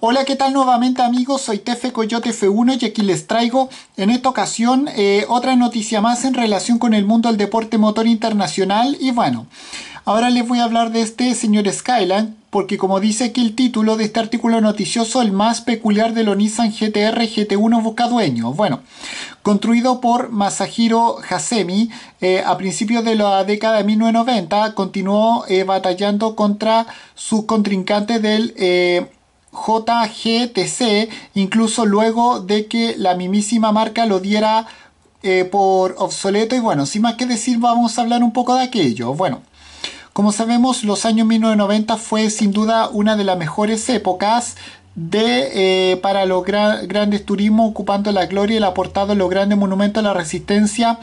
Hola, ¿qué tal nuevamente amigos? Soy Tefe Coyote F1 y aquí les traigo en esta ocasión eh, otra noticia más en relación con el mundo del deporte motor internacional y bueno, ahora les voy a hablar de este señor Skyland porque como dice aquí el título de este artículo noticioso, el más peculiar de los Nissan GTR GT1 busca Bueno, construido por Masahiro Hasemi eh, a principios de la década de 1990, continuó eh, batallando contra sus contrincantes del JGTC, incluso luego de que la mismísima marca lo diera eh, por obsoleto. Y bueno, sin más que decir, vamos a hablar un poco de aquello. Bueno, como sabemos, los años 1990 fue sin duda una de las mejores épocas de, eh, para los grandes turismos, ocupando la gloria y el aportado de los grandes monumentos de la resistencia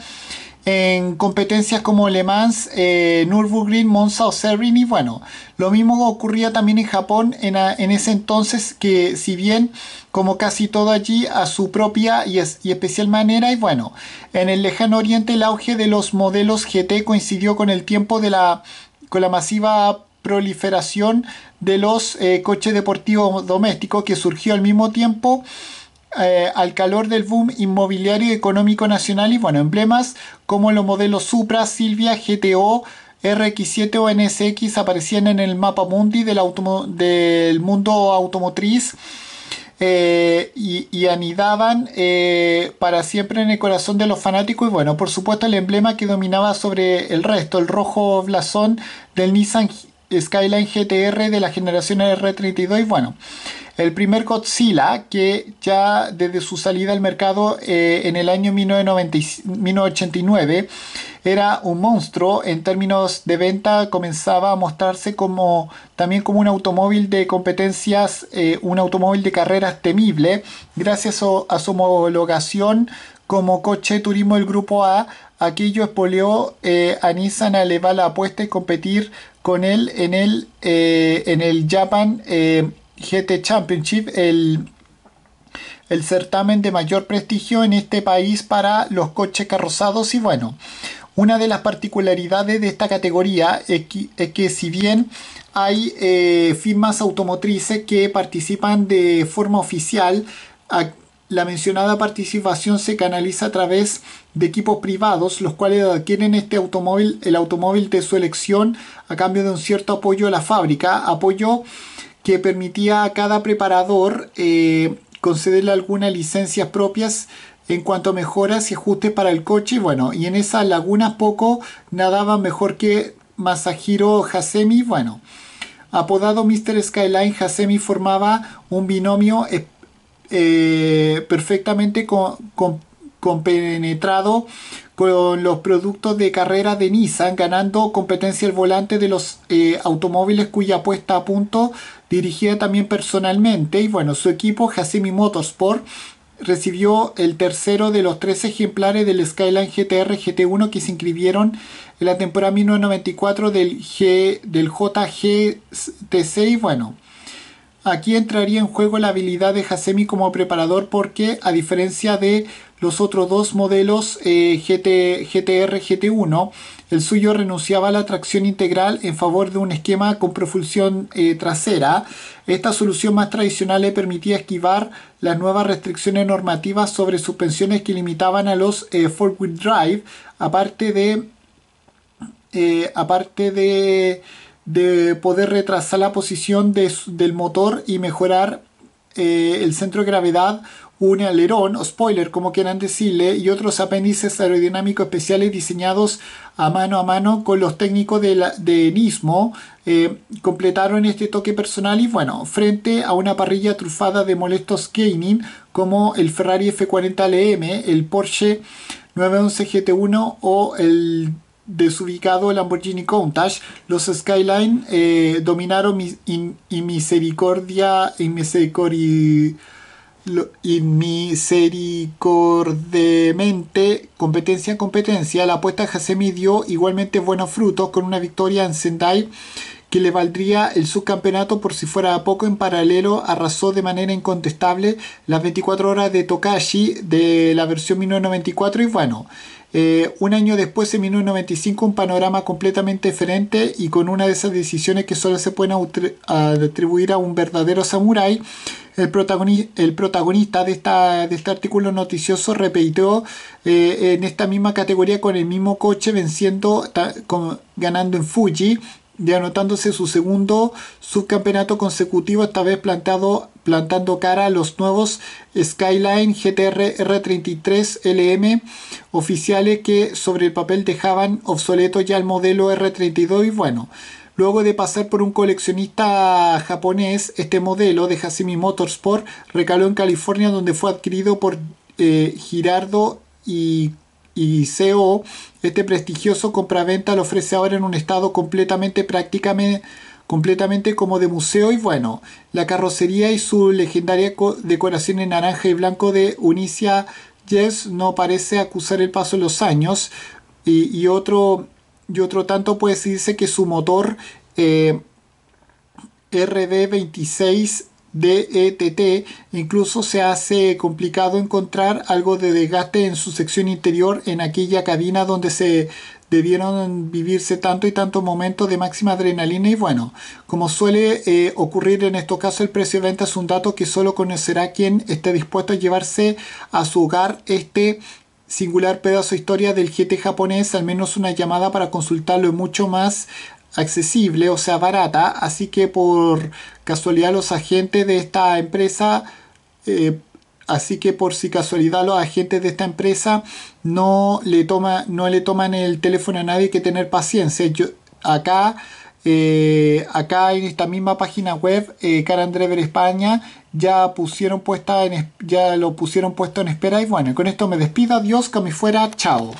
en competencias como Le Mans, eh, Nürburgring, Monza o Sebring y bueno, lo mismo ocurría también en Japón en, ese entonces que si bien como casi todo allí a su propia y, especial manera y bueno, en el lejano oriente el auge de los modelos GT coincidió con el tiempo de la, con la masiva proliferación de los eh, coches deportivos domésticos que surgió al mismo tiempo eh, al calor del boom inmobiliario y económico nacional y bueno, emblemas como los modelos Supra, Silvia, GTO, RX7 o NSX aparecían en el mapa mundi del, mundo automotriz. Eh, y, anidaban eh, para siempre en el corazón de los fanáticos y bueno, por supuesto el emblema que dominaba sobre el resto, el rojo blasón del Nissan Skyline GTR de la generación R32 y bueno, el primer Godzilla, que ya desde su salida al mercado eh, en el año 1989 era un monstruo en términos de venta, comenzaba a mostrarse como también como un automóvil de competencias, eh, un automóvil de carreras temible, gracias a su homologación como coche turismo del grupo A, aquello espoleó eh, a Nissan a elevar la apuesta y competir con él en el, en el Japan eh, GT Championship, el, el certamen de mayor prestigio en este país para los coches carrozados y bueno, una de las particularidades de esta categoría es que, si bien hay eh, firmas automotrices que participan de forma oficial, la mencionada participación se canaliza a través de equipos privados, los cuales adquieren este automóvil, el automóvil de su elección, a cambio de un cierto apoyo a la fábrica, apoyo que permitía a cada preparador eh, concederle algunas licencias propias en cuanto a mejoras y ajustes para el coche. Bueno, y en esas lagunas poco nadaba mejor que Masahiro Hasemi. Bueno, apodado Mr. Skyline, Hasemi formaba un binomio eh, eh, perfectamente con, con, compenetrado con los productos de carrera de Nissan, ganando competencia al volante de los eh, automóviles cuya puesta a punto dirigía también personalmente. Y bueno, su equipo, Hasemi Motorsport, recibió el tercero de los tres ejemplares del Skyline GTR GT1 que se inscribieron en la temporada 1994 del, G, del JGTC. Y bueno, aquí entraría en juego la habilidad de Hasemi como preparador porque, a diferencia de los otros dos modelos eh, GT, GTR, GT1, el suyo renunciaba a la tracción integral en favor de un esquema con propulsión eh, trasera. Esta solución más tradicional le permitía esquivar las nuevas restricciones normativas sobre suspensiones que limitaban a los 4 eh, wheel drive, aparte de... aparte de poder retrasar la posición del motor y mejorar el centro de gravedad un alerón o spoiler, como quieran decirle, y otros apéndices aerodinámicos especiales diseñados a mano a mano con los técnicos de, la, Nismo, eh, completaron este toque personal y bueno, frente a una parrilla trufada de molestos gaming como el Ferrari F40LM, el Porsche 911 GT1 o el desubicado Lamborghini Countach, los Skyline eh, dominaron y misericordia, y misericordia y misericordemente, competencia en competencia, la apuesta Hasemi dio igualmente buenos frutos con una victoria en Sendai que le valdría el subcampeonato por si fuera poco. En paralelo, arrasó de manera incontestable las 24 horas de Tokashi de la versión 1994 y bueno. Eh, un año después, en 1995, un panorama completamente diferente y con una de esas decisiones que solo se pueden atribuir a un verdadero samurái. El, protagonista de, esta, de, este artículo noticioso repitió eh, en esta misma categoría con el mismo coche, venciendo, ganando en Fuji y anotándose su segundo subcampeonato consecutivo, esta vez plantado plantando cara a los nuevos Skyline GTR R33 LM oficiales que sobre el papel dejaban obsoleto ya el modelo R32 y bueno, Luego de pasar por un coleccionista japonés, este modelo de Hasimi Motorsport recaló en California donde fue adquirido por eh, Girardo y, y CO. E este prestigioso compraventa lo ofrece ahora en un estado completamente prácticamente completamente como de museo y bueno, la carrocería y su legendaria decoración en naranja y blanco de Unicia Jess no parece acusar el paso de los años y, otro, y otro tanto puede decirse que su motor eh, RD26 DETT, e incluso se hace complicado encontrar algo de desgaste en su sección interior en aquella cabina donde se debieron vivirse tanto y tanto momento de máxima adrenalina y bueno, como suele eh, ocurrir en estos casos, el precio de venta es un dato que solo conocerá quien esté dispuesto a llevarse a su hogar este singular pedazo de historia del GT japonés, al menos una llamada para consultarlo es mucho más accesible, o sea, barata, así que por casualidad los agentes de esta empresa eh, así que por si casualidad los agentes de esta empresa no le, toma, no le toman el teléfono a nadie, que tener paciencia. acá, eh, acá en esta misma página web, eh, Carandrever España, ya, pusieron puesta en, ya lo pusieron puesto en espera y bueno, con esto me despido, adiós, que me fuera, chao.